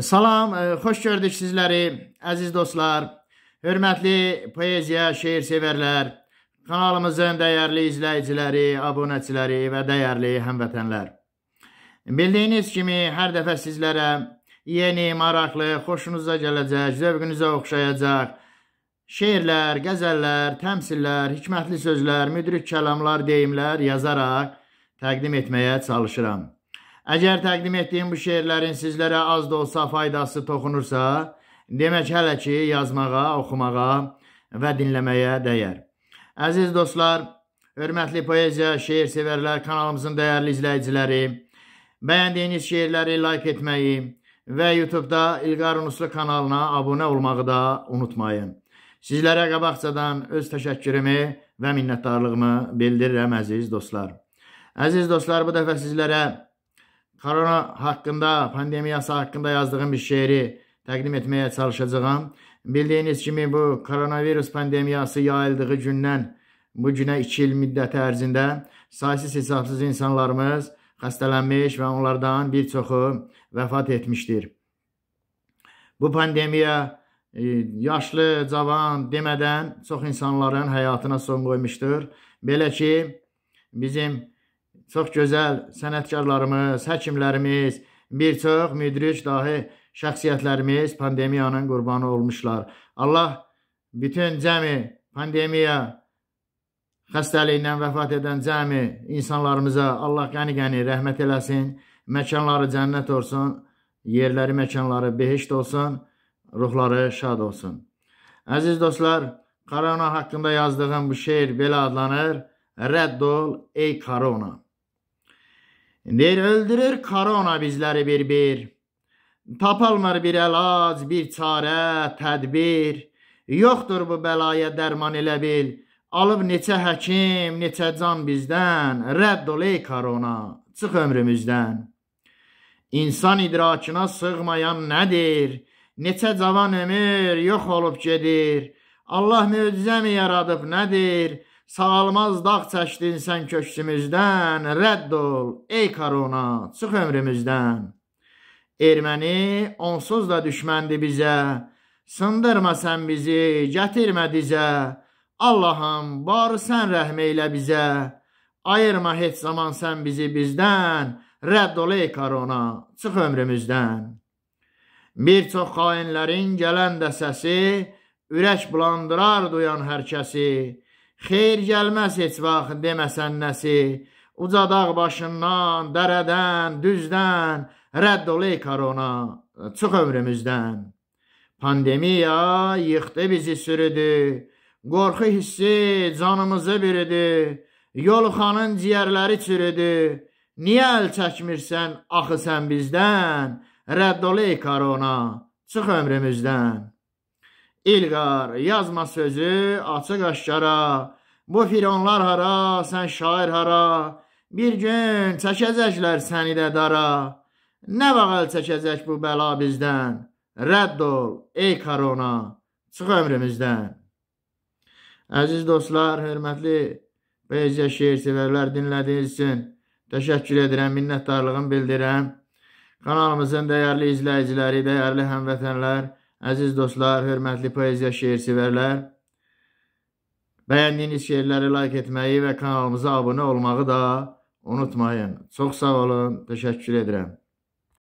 Salam, e, xoş gördük sizləri, əziz dostlar, hörmətli poeziya şeir sevərlər, kanalımızın dəyərli izləyiciləri, abunəçiləri və dəyərli həmvətənlər. Bildiyiniz kimi, hər dəfə sizlərə yeni, maraqlı, xoşunuza gələcək, zövqünüzə oxşayacaq şeirlər, qəzəllər, təmsillər, hikmətli sözlər, müdrik kəlamlar, deyimlər yazaraq təqdim etməyə çalışıram. Əgər təqdim etdiyim bu şeirlərin sizlərə az da olsa faydası toxunursa, demək hələ ki, yazmağa, oxumağa və dinləməyə dəyər. Əziz dostlar, hörmətli poeziya şeir sevərlər kanalımızın dəyərli izləyiciləri, bəyəndiyiniz şeirləri like etməyi və YouTube-da İlqar Unuslu kanalına abunə olmağı da unutmayın. Sizlərə qabaqcadan öz təşəkkürümü və minnətdarlığımı bildirirəm əziz dostlar. Əziz dostlar, bu dəfə sizlərə korona haqqında, pandemiyası haqqında yazdığım bir şeiri təqdim etməyə çalışacağam. Bildiyiniz kimi bu koronavirus pandemiyası yayıldığı gündən bu günə 2 il müddət ərzində saysız hesabsız insanlarımız xəstələnmiş və onlardan bir çoxu vəfat etmişdir. Bu pandemiya e, yaşlı, cavan demədən çox insanların həyatına son qoymuşdur. Belə ki, bizim çox gözəl sənətkarlarımız, həkimlərimiz, bir çox müdrik dahi şəxsiyyətlərimiz pandemiyanın qurbanı olmuşlar. Allah bütün cəmi pandemiya xəstəliyindən vəfat edən cəmi insanlarımıza Allah qəni-qəni rəhmət eləsin, məkanları cənnət olsun, yerləri məkanları behişt olsun, ruhları şad olsun. Əziz dostlar, korona haqqında yazdığım bu şeir belə adlanır. Rədd ol ey korona. Der öldürür korona bizləri bir-bir. Tapalmır bir əlac, bir çarə, tədbir. Yoxdur bu bəlaya dərman elə bil. Alıb neçə həkim, neçə can bizdən. Rədd ol ey korona, çıx ömrümüzdən. İnsan idrakına sığmayan nədir? Neçə cavan ömür yox olub gedir. Allah möcüzə mi yaradıb nədir? Sağalmaz dağ çəkdin sən köksümüzdən, rədd ol, ey korona, çıx ömrümüzdən. Erməni onsuz da düşməndir bizə, sındırma sən bizi, gətirmə dizə. Allahım, barı sən rəhm eylə bizə, ayırma heç zaman sən bizi bizdən, rədd ol, ey korona, çıx ömrümüzdən. Bir çox xainlərin gələn də səsi, ürək bulandırar duyan hər kəsi, Xeyr gəlməz heç vaxt deməsən nəsi, ucadaq başından, dərədən, düzdən, rədd ol ey korona, çıx ömrümüzdən. Pandemiya yıxdı bizi sürüdü, qorxu hissi canımızı bürüdü, yolxanın ciyərləri çürüdü, niyə əl çəkmirsən axı sən bizdən, rədd ol ey korona, çıx ömrümüzdən. İlqar, yazma sözü açıq aşkara, bu fironlar hara, sən şair hara, bir gün çəkəcəklər səni də dara, nə vaqəl çəkəcək bu bəla bizdən, rədd ol, ey korona, çıx ömrümüzdən. Əziz dostlar, hörmətli Beyzə şeir sevərlər dinlədiyiniz üçün təşəkkür edirəm, minnətdarlığımı bildirəm. Kanalımızın dəyərli izləyiciləri, dəyərli həmvətənlər, Əziz dostlar, hörmətli poeziya şeirsevərlər, bəyəndiyiniz şeirləri like etməyi və kanalımıza abunə olmağı da unutmayın. Çox sağ olun, təşəkkür edirəm.